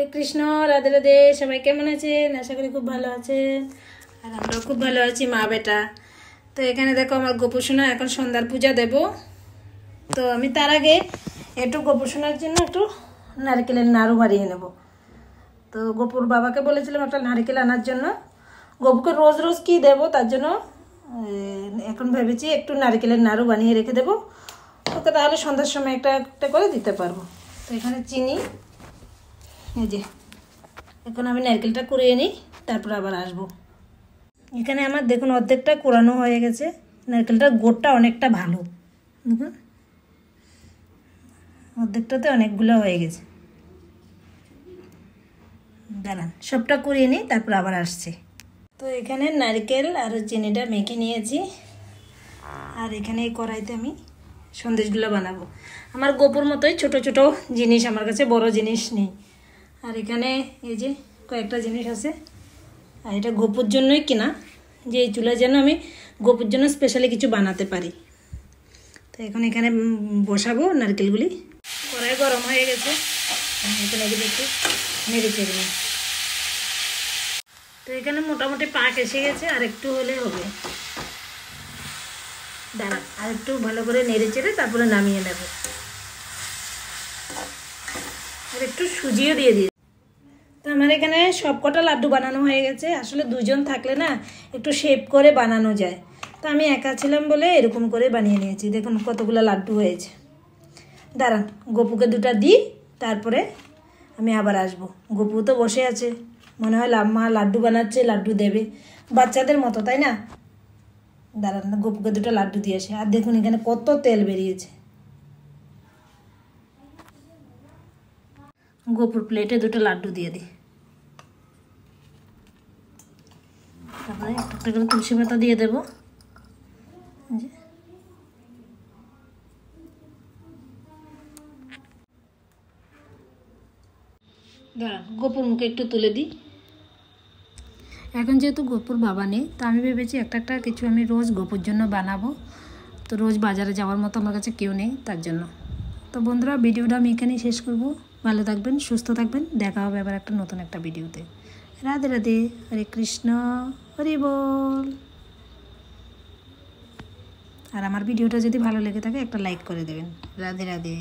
হরে কৃষ্ণ রাধে রাধে সবাই কেমন আছেন আশা করি খুব ভালো আছেন আর আমরাও খুব ভালো আছি মা বেটা তো এখানে দেখো আমার গোপুসোনা এখন সন্ধ্যার পূজা দেব তো আমি তার আগে একটু গোপুসোনার জন্য একটু নারকেলের নাড়ু বাড়িয়ে নেব তো গোপুর বাবাকে বলেছিলাম একটা নারকেল আনার জন্য গোপুকে রোজ রোজ কি দেব তার জন্য এখন ভেবেছি একটু নারকেলের নাড়ু বানিয়ে রেখে দেবো ওকে তাহলে সন্ধ্যার সময় একটা একটা করে দিতে পারবো তো এখানে চিনি এই যে এখন আমি নারকেলটা কুড়িয়ে নিই তারপর আবার আসবো এখানে আমার দেখুন অর্ধেকটা কোরানো হয়ে গেছে নারকেলটার গোড়টা অনেকটা ভালো দেখুন অর্ধেকটাতে অনেকগুলো হয়ে গেছে দাঁড়ান সবটা করিয়ে নিই তারপর আবার আসছে তো এখানে নারকেল আর চিনিটা মেখে নিয়েছি আর এখানে এই কড়াইতে আমি সন্দেশগুলো বানাবো আমার গোপর মতোই ছোট ছোট জিনিস আমার কাছে বড় জিনিস নেই আর এখানে এই যে কয়েকটা জিনিস আছে আর এটা গোপুর জন্যই কিনা যে এই চুলা যেন আমি গোপুর জন্য স্পেশালি কিছু বানাতে পারি তো এখন এখানে বসাবো নারকেলগুলি কড়াই গরম হয়ে গেছে এখানে এগুলো একটু নেড়ে চেড়ে তো এখানে মোটামুটি পাক এসে গেছে আর একটু হলে হবে দাঁড়া আর একটু ভালো করে নেড়ে চেড়ে তারপরে নামিয়ে নেব আর একটু সুজিও দিয়ে দিয়ে আমার এখানে সবকটা লাড্ডু বানানো হয়ে গেছে আসলে দুজন থাকলে না একটু শেপ করে বানানো যায় তো আমি একা ছিলাম বলে এরকম করে বানিয়ে নিয়েছি দেখুন কতগুলো লাড্ডু হয়েছে দাঁড়ান গপুকে দুটা দিই তারপরে আমি আবার আসব গপু তো বসে আছে মনে হয় মা লাড্ডু বানাচ্ছে লাড্ডু দেবে বাচ্চাদের মতো তাই না দাঁড়ান গপুকে দুটো লাড্ডু দিয়ে আসে আর দেখুন এখানে কত তেল বেরিয়েছে গোপুর প্লেটে দুটো লাড্ডু দিয়ে দিই একটা করে তুলসী পাতা দিয়ে দেবো গোপুর মুখে একটু তুলে দিই এখন যেহেতু গোপুর বাবা নেই তো আমি ভেবেছি একটা একটা কিছু আমি রোজ গোপুর জন্য বানাবো তো রোজ বাজারে যাওয়ার মতো আমার কাছে কেউ নেই তার জন্য তো বন্ধুরা ভিডিওটা আমি এখানেই শেষ করব ভালো থাকবেন সুস্থ থাকবেন দেখা হবে আবার একটা নতুন একটা ভিডিওতে রাধে রাধে হরে কৃষ্ণ হরি বল আর আমার ভিডিওটা যদি ভালো লেগে থাকে একটা লাইক করে দেবেন রাধে রাধে